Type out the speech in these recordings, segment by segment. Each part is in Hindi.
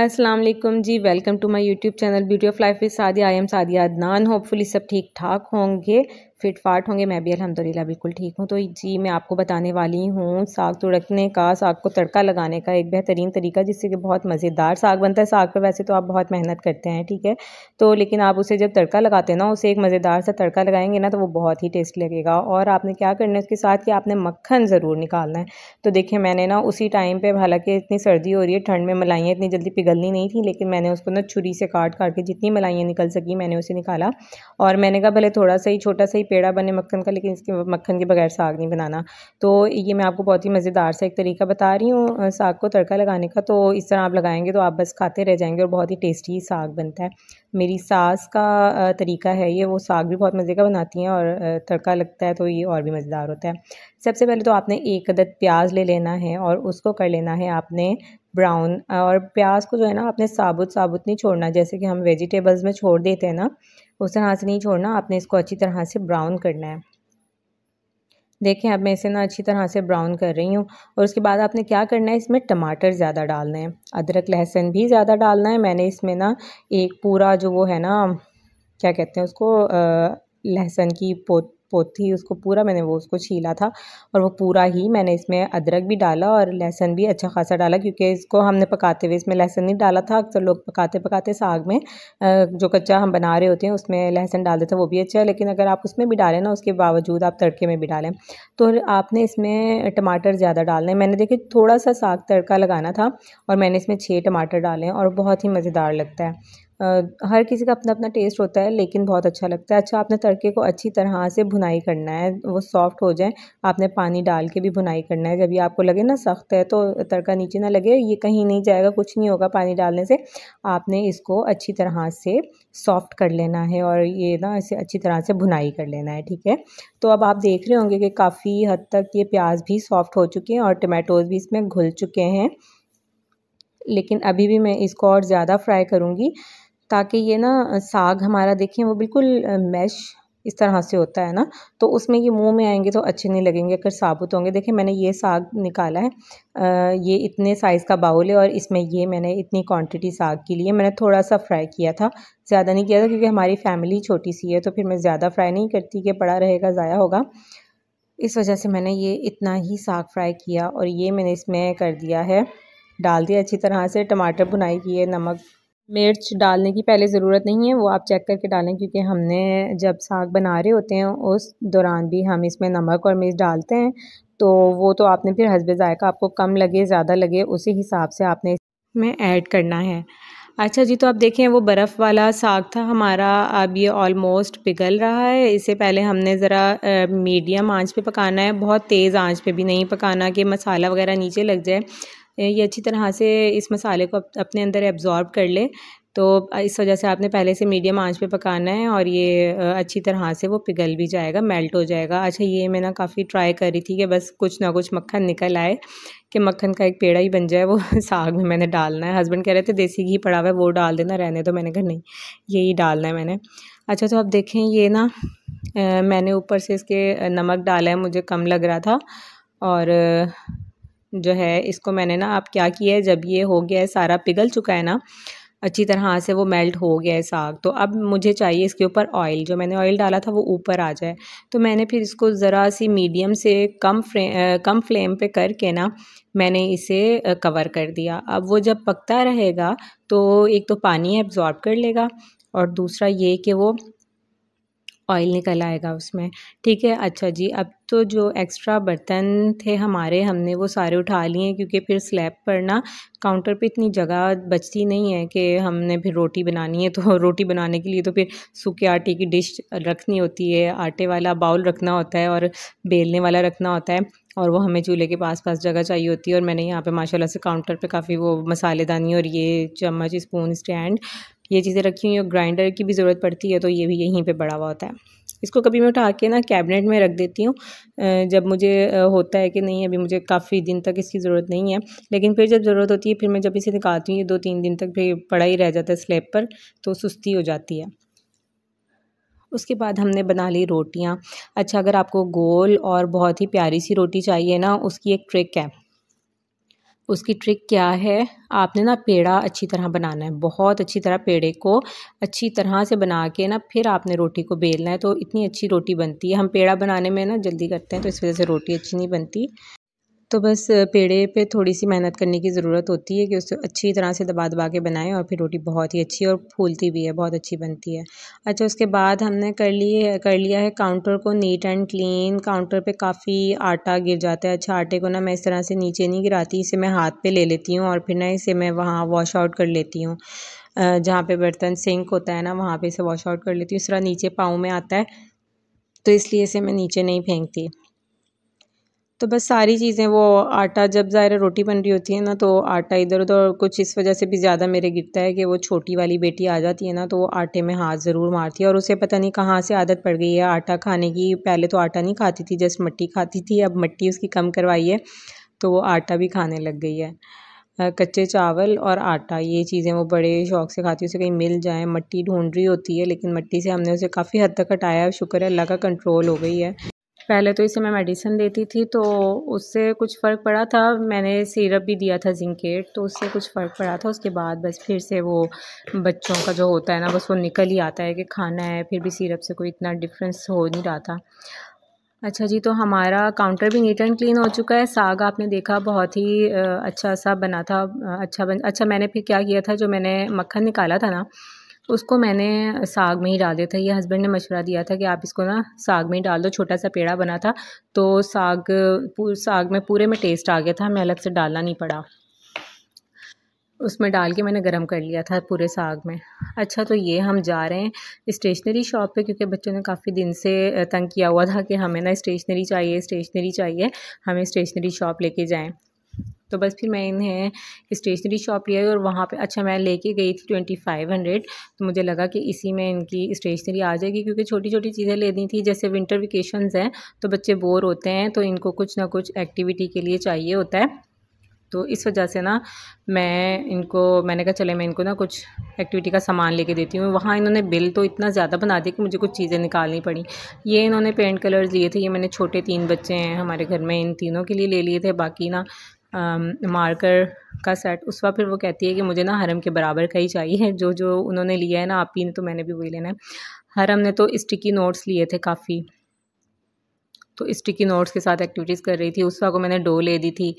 असलम जी welcome to my YouTube channel beauty of life with Sadia I am Sadia Adnan hopefully सब ठीक ठाक होंगे फिट फाट होंगे मैं भी अलहमदिल्ला बिल्कुल ठीक हूँ तो जी मैं आपको बताने वाली हूँ साग तुड़कने का साग को तड़का लगाने का एक बेहतरीन तरीका जिससे कि बहुत मज़ेदार साग बनता है साग पर वैसे तो आप बहुत मेहनत करते हैं ठीक है तो लेकिन आप उसे जब तड़का लगाते हैं ना उसे एक मज़ेदार सा तड़का लगाएंगे ना तो वो बहुत ही टेस्ट लगेगा और आपने क्या करना है उसके साथ कि आपने मक्खन ज़रूर निकालना है तो देखिए मैंने ना उसी टाइम पर हालाँकि इतनी सर्दी हो रही है ठंड में मलाइयाँ इतनी जल्दी पिघलनी नहीं थी लेकिन मैंने उसको ना छुरी से काट काट के जितनी मलाइयाँ निकल सकी मैंने उसे निकाला और मैंने कहा भले थोड़ा सा ही छोटा सा ही पेड़ा बने मक्खन का लेकिन इसके मक्खन के बगैर साग नहीं बनाना तो ये मैं आपको बहुत ही मज़ेदार सा एक तरीका बता रही हूँ साग को तड़का लगाने का तो इस तरह आप लगाएंगे तो आप बस खाते रह जाएंगे और बहुत ही टेस्टी साग बनता है मेरी सास का तरीका है ये वो साग भी बहुत मज़े का बनाती हैं और तड़का लगता है तो ये और भी मज़ेदार होता है सबसे पहले तो आपने एक अदद प्याज ले लेना है और उसको कर लेना है आपने ब्राउन और प्याज को जो है ना आपने साबुत साबुत नहीं छोड़ना जैसे कि हम वेजिटेबल्स में छोड़ देते हैं ना उस तरह से नहीं छोड़ना आपने इसको अच्छी तरह से ब्राउन करना है देखें अब मैं इसे ना अच्छी तरह से ब्राउन कर रही हूँ और उसके बाद आपने क्या करना है इसमें टमाटर ज़्यादा डालना है अदरक लहसुन भी ज़्यादा डालना है मैंने इसमें ना एक पूरा जो वो है ना क्या कहते हैं उसको लहसुन की पोत थी उसको पूरा मैंने वो उसको छीला था और वो पूरा ही मैंने इसमें अदरक भी डाला और लहसन भी अच्छा खासा डाला क्योंकि इसको हमने पकाते हुए इसमें लहसन नहीं डाला था अक्सर लोग पकाते पकाते साग में जो कच्चा हम बना रहे होते हैं उसमें लहसन डाल देते हैं वो भी अच्छा है लेकिन अगर आप उसमें भी डालें ना उसके बावजूद आप तड़के में भी डालें तो आपने इसमें टमाटर ज़्यादा डालने मैंने देखे थोड़ा सा साग तड़का लगाना था और मैंने इसमें छः टमाटर डाले और बहुत ही मज़ेदार लगता है हर किसी का अपना अपना टेस्ट होता है लेकिन बहुत अच्छा लगता है अच्छा आपने तड़के को अच्छी तरह से भुनाई करना है वो सॉफ्ट हो जाए आपने पानी डाल के भी भुनाई करना है जब ये आपको लगे ना सख्त है तो तड़का नीचे ना लगे ये कहीं नहीं जाएगा कुछ नहीं होगा पानी डालने से आपने इसको अच्छी तरह से सॉफ्ट कर लेना है और ये ना इसे अच्छी तरह से भुनाई कर लेना है ठीक है तो अब आप देख रहे होंगे कि काफ़ी हद तक ये प्याज भी सॉफ्ट हो चुके हैं और टमाटोज़ भी इसमें घुल चुके हैं लेकिन अभी भी मैं इसको और ज़्यादा फ्राई करूँगी ताकि ये ना साग हमारा देखें वो बिल्कुल मैश इस तरह से होता है ना तो उसमें ये मुंह में आएंगे तो अच्छे नहीं लगेंगे अगर साबुत होंगे देखें मैंने ये साग निकाला है आ, ये इतने साइज़ का बाउल है और इसमें ये मैंने इतनी क्वांटिटी साग के लिए मैंने थोड़ा सा फ्राई किया था ज़्यादा नहीं किया था क्योंकि हमारी फैमिली छोटी सी है तो फिर मैं ज़्यादा फ्राई नहीं करती कि बड़ा रहेगा ज़ाया होगा इस वजह से मैंने ये इतना ही साग फ्राई किया और ये मैंने इसमें कर दिया है डाल दिया अच्छी तरह से टमाटर बुनाई की है नमक मिर्च डालने की पहले ज़रूरत नहीं है वो आप चेक करके डालें क्योंकि हमने जब साग बना रहे होते हैं उस दौरान भी हम इसमें नमक और मिर्च डालते हैं तो वो तो आपने फिर हसब ज़ायका आपको कम लगे ज़्यादा लगे उसी हिसाब से आपने इसमें ऐड करना है अच्छा जी तो आप देखें वो बर्फ़ वाला साग था हमारा अब ये ऑलमोस्ट पिघल रहा है इससे पहले हमने ज़रा मीडियम आंच पे पकाना है बहुत तेज़ आंच पे भी नहीं पकाना कि मसाला वगैरह नीचे लग जाए ये अच्छी तरह से इस मसाले को अपने अंदर एब्ज़ॉर्ब कर ले तो इस वजह से आपने पहले से मीडियम आंच पे पकाना है और ये अच्छी तरह से वो पिघल भी जाएगा मेल्ट हो जाएगा अच्छा ये मैं ना काफ़ी ट्राई कर रही थी कि बस कुछ ना कुछ मक्खन निकल आए कि मक्खन का एक पेड़ा ही बन जाए वो साग में मैंने डालना है हस्बैंड कह रहे थे देसी घी पड़ा हुआ है वो डाल देना रहने तो मैंने कहा नहीं यही डालना है मैंने अच्छा तो आप देखें ये ना मैंने ऊपर से इसके नमक डाला है मुझे कम लग रहा था और जो है इसको मैंने ना आप क्या किया है जब ये हो गया है सारा पिघल चुका है ना अच्छी तरह से वो मेल्ट हो गया है साग तो अब मुझे चाहिए इसके ऊपर ऑयल जो मैंने ऑयल डाला था वो ऊपर आ जाए तो मैंने फिर इसको ज़रा सी मीडियम से कम फ्रे कम फ्लेम पे करके ना मैंने इसे कवर कर दिया अब वो जब पकता रहेगा तो एक तो पानी एब्जॉर्ब कर लेगा और दूसरा ये कि वो ऑयल निकल आएगा उसमें ठीक है अच्छा जी अब तो जो एक्स्ट्रा बर्तन थे हमारे हमने वो सारे उठा लिए क्योंकि फिर स्लैब पर ना काउंटर पे इतनी जगह बचती नहीं है कि हमने फिर रोटी बनानी है तो रोटी बनाने के लिए तो फिर सूखे आटे की डिश रखनी होती है आटे वाला बाउल रखना होता है और बेलने वाला रखना होता है और वो हमें चूल्हे के पास पास जगह चाहिए होती है और मैंने यहाँ पे माशाल्लाह से काउंटर पे काफ़ी वो मसालेदानी और ये चम्मच स्पून स्टैंड ये चीज़ें रखी हुई और ग्राइंडर की भी ज़रूरत पड़ती है तो ये भी यहीं पे बड़ा हुआ होता है इसको कभी मैं उठा के ना कैबिनेट में रख देती हूँ जब मुझे होता है कि नहीं अभी मुझे काफ़ी दिन तक इसकी ज़रूरत नहीं है लेकिन फिर जब ज़रूरत होती है फिर मैं जब इसे निकालती हूँ ये दो तीन दिन तक फिर पड़ा ही रह जाता है स्लेब पर तो सुस्ती हो जाती है उसके बाद हमने बना ली रोटियाँ अच्छा अगर आपको गोल और बहुत ही प्यारी सी रोटी चाहिए ना उसकी एक ट्रिक है उसकी ट्रिक क्या है आपने ना पेड़ा अच्छी तरह बनाना है बहुत अच्छी तरह पेड़े को अच्छी तरह से बना के ना फिर आपने रोटी को बेलना है तो इतनी अच्छी रोटी बनती है हम पेड़ा बनाने में ना जल्दी करते हैं तो इस वजह से रोटी अच्छी नहीं बनती तो बस पेड़े पे थोड़ी सी मेहनत करने की ज़रूरत होती है कि उसको अच्छी तरह से दबा दबा के बनाएं और फिर रोटी बहुत ही अच्छी और फूलती भी है बहुत अच्छी बनती है अच्छा उसके बाद हमने कर लिए कर लिया है काउंटर को नीट एंड क्लीन काउंटर पे काफ़ी आटा गिर जाता है अच्छा आटे को ना मैं इस तरह से नीचे नहीं गिराती इसे मैं हाथ पर ले लेती हूँ और फिर ना इसे मैं वहाँ वॉश आउट कर लेती हूँ जहाँ पर बर्तन सिंक होता है ना वहाँ पर इसे वॉश आउट कर लेती हूँ इस तरह नीचे पाँव में आता है तो इसलिए इसे मैं नीचे नहीं फेंकती तो बस सारी चीज़ें वो आटा जब ज़ाहिर रोटी बन रही होती है ना तो आटा इधर उधर कुछ इस वजह से भी ज़्यादा मेरे गिरता है कि वो छोटी वाली बेटी आ जाती है ना तो वो आटे में हाथ ज़रूर मारती है और उसे पता नहीं कहाँ से आदत पड़ गई है आटा खाने की पहले तो आटा नहीं खाती थी जस्ट मट्टी खाती थी अब मट्टी उसकी कम करवाई है तो वो आटा भी खाने लग गई है कच्चे चावल और आटा ये चीज़ें वो बड़े शौक से खाती है उसे कहीं मिल जाए मट्टी ढूंढ रही होती है लेकिन मट्टी से हमने उसे काफ़ी हद तक हटाया है शुक्र है अल्लाह का कंट्रोल हो गई है पहले तो इसे मैं मेडिसिन देती थी तो उससे कुछ फ़र्क पड़ा था मैंने सिरप भी दिया था जिंकेट तो उससे कुछ फ़र्क पड़ा था उसके बाद बस फिर से वो बच्चों का जो होता है ना बस वो निकल ही आता है कि खाना है फिर भी सिरप से कोई इतना डिफरेंस हो नहीं रहा था अच्छा जी तो हमारा काउंटर भी नीट एंड क्लीन हो चुका है साग आपने देखा बहुत ही अच्छा सा बना था अच्छा बन अच्छा मैंने फिर क्या किया था जो मैंने मक्खन निकाला था ना उसको मैंने साग में ही डाल दिया था ये हस्बैंड ने मशवरा दिया था कि आप इसको ना साग में ही डाल दो छोटा सा पेड़ा बना था तो साग साग में पूरे में टेस्ट आ गया था हमें अलग से डालना नहीं पड़ा उसमें डाल के मैंने गर्म कर लिया था पूरे साग में अच्छा तो ये हम जा रहे हैं स्टेशनरी शॉप पे क्योंकि बच्चों ने काफ़ी दिन से तंग किया हुआ था कि हमें ना स्टेशनरी चाहिए स्टेशनरी चाहिए हमें स्टेशनरी शॉप लेके जाएं तो बस फिर मैंने स्टेशनरी शॉप लिया और वहाँ पे अच्छा मैं लेके गई थी ट्वेंटी फाइव हंड्रेड तो मुझे लगा कि इसी में इनकी स्टेशनरी आ जाएगी क्योंकि छोटी छोटी चीज़ें लेनी थी जैसे विंटर वेकेशन हैं तो बच्चे बोर होते हैं तो इनको कुछ ना कुछ एक्टिविटी के लिए चाहिए होता है तो इस वजह से ना मैं इनको मैंने कहा चले मैं इनको ना कुछ एक्टिविटी का सामान लेके देती हूँ वहाँ इन्होंने बिल तो इतना ज़्यादा बना दिया कि मुझे कुछ चीज़ें निकालनी पड़ी ये इन्होंने पेंट कलर्स लिए थे ये मैंने छोटे तीन बच्चे हैं हमारे घर में इन तीनों के लिए ले लिए थे बाकी ना मार्कर का सेट उस वक्त फिर वो कहती है कि मुझे ना हरम के बराबर का ही चाहिए जो जो उन्होंने लिया है ना आप ही ने तो मैंने भी वही लेना है हरम ने तो स्टिकी नोट्स लिए थे काफ़ी तो स्टिकी नोट्स के साथ एक्टिविटीज़ कर रही थी उस वक्त को मैंने डो ले दी थी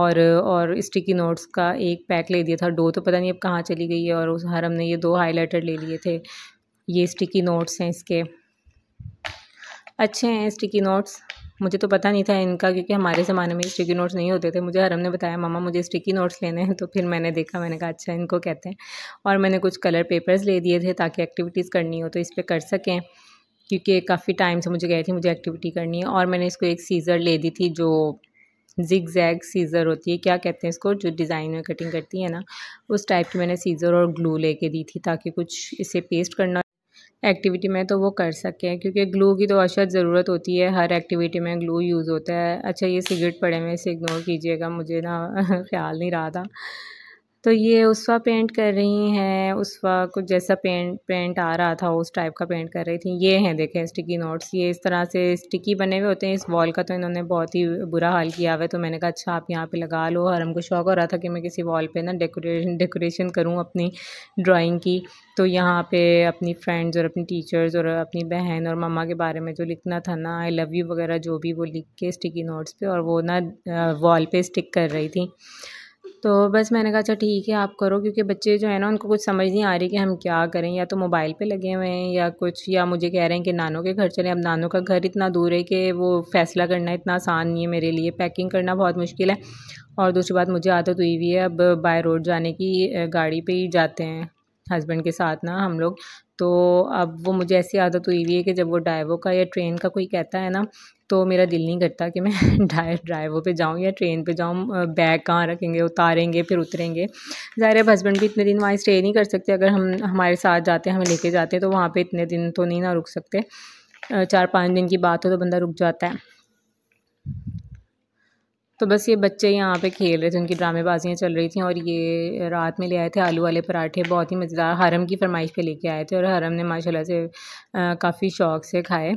और और स्टिकी नोट्स का एक पैक ले दिया था डो तो पता नहीं अब कहाँ चली गई है और उस हरम ने ये दो हाईलाइटर ले लिए थे ये स्टिकी नोट्स हैं इसके अच्छे हैं स्टिकी नोट्स मुझे तो पता नहीं था इनका क्योंकि हमारे ज़माने में स्टिकी नोट्स नहीं होते थे मुझे हरम ने बताया मामा मुझे स्टिकी नोट्स लेने हैं तो फिर मैंने देखा मैंने कहा अच्छा इनको कहते हैं और मैंने कुछ कलर पेपर्स ले दिए थे ताकि एक्टिविटीज़ करनी हो तो इस पर कर सकें क्योंकि काफ़ी टाइम से मुझे गए थे मुझे एक्टिविटी करनी है और मैंने इसको एक सीज़र ले दी थी जो जिग जैग सीज़र होती है क्या कहते हैं इसको जो डिज़ाइन में कटिंग करती है ना उस टाइप की मैंने सीज़र और ग्लू लेके दी थी ताकि कुछ इसे पेस्ट करना एक्टिविटी में तो वो कर सकें क्योंकि ग्लू की तो अशद ज़रूरत होती है हर एक्टिविटी में ग्लू यूज़ होता है अच्छा ये सिगरेट पड़े में इसे इग्नोर कीजिएगा मुझे ना ख्याल नहीं रहा था तो ये उसवा पेंट कर रही हैं उसवा कुछ जैसा पेंट पेंट आ रहा था उस टाइप का पेंट कर रही थी ये हैं देखें स्टिकी नोट्स ये इस तरह से स्टिकी बने हुए होते हैं इस वॉल का तो इन्होंने बहुत ही बुरा हाल किया हुआ है तो मैंने कहा अच्छा आप यहाँ पे लगा लो और हमको शौक हो रहा था कि मैं किसी वॉल पे ना डेकोरेशन डेकोरेशन करूँ अपनी ड्राॅइंग की तो यहाँ पर अपनी फ्रेंड्स और अपनी टीचर्स और अपनी बहन और मम्मा के बारे में जो लिखना था ना आई लव यू वगैरह जो भी वो लिख के स्टिकी नोट्स पर और वो ना वॉल पर स्टिक कर रही थी तो बस मैंने कहा अच्छा ठीक है आप करो क्योंकि बच्चे जो है ना उनको कुछ समझ नहीं आ रही कि हम क्या करें या तो मोबाइल पे लगे हुए हैं या कुछ या मुझे कह रहे हैं कि नानों के घर चलें अब नानों का घर इतना दूर है कि वो फ़ैसला करना इतना आसान नहीं है मेरे लिए पैकिंग करना बहुत मुश्किल है और दूसरी बात मुझे आदत हुई हुई है अब बाय रोड जाने की गाड़ी पर ही जाते हैं हस्बैंड के साथ ना हम लोग तो अब वो मुझे ऐसी आदत हुई हुई है कि जब वो ड्राइवो का या ट्रेन का कोई कहता है ना तो मेरा दिल नहीं करता कि मैं ड्राइवो ड्राइवों पे जाऊँ या ट्रेन पे जाऊँ बैग कहाँ रखेंगे उतारेंगे फिर उतरेंगे ज़ाहिर है हस्बैंड भी इतने दिन वहाँ स्टे नहीं कर सकते अगर हम हमारे साथ जाते हैं हमें लेके जाते हैं तो वहाँ पर इतने दिन तो नहीं ना रुक सकते चार पाँच दिन की बात हो तो बंदा रुक जाता है तो बस ये बच्चे यहाँ पे खेल रहे थे उनकी ड्रामेबाजियाँ चल रही थी और ये रात में ले आए थे आलू वाले पराठे बहुत ही मज़ेदार हरम की फरमाइश पे लेके आए थे और हरम ने माशाल्लाह से काफ़ी शौक से खाए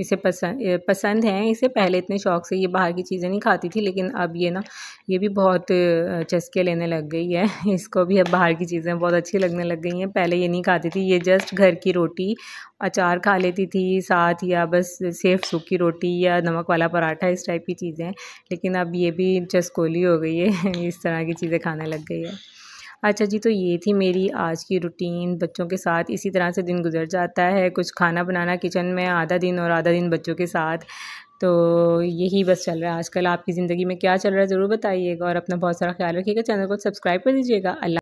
इसे पसंद पसंद हैं इसे पहले इतने शौक से ये बाहर की चीज़ें नहीं खाती थी लेकिन अब ये ना ये भी बहुत चस्के लेने लग गई है इसको भी अब बाहर की चीज़ें बहुत अच्छी लगने लग गई हैं पहले ये नहीं खाती थी ये जस्ट घर की रोटी अचार खा लेती थी साथ या बस सेफ सूखी रोटी या नमक वाला पराठा इस टाइप की चीज़ें लेकिन अब ये भी चस्कोली हो गई है इस तरह की चीज़ें खाने लग गई है अच्छा जी तो ये थी मेरी आज की रूटीन बच्चों के साथ इसी तरह से दिन गुजर जाता है कुछ खाना बनाना किचन में आधा दिन और आधा दिन बच्चों के साथ तो यही बस चल रहा है आजकल आपकी ज़िंदगी में क्या चल रहा है ज़रूर बताइएगा और अपना बहुत सारा ख्याल रखिएगा चैनल को सब्सक्राइब कर दीजिएगा अल्लाह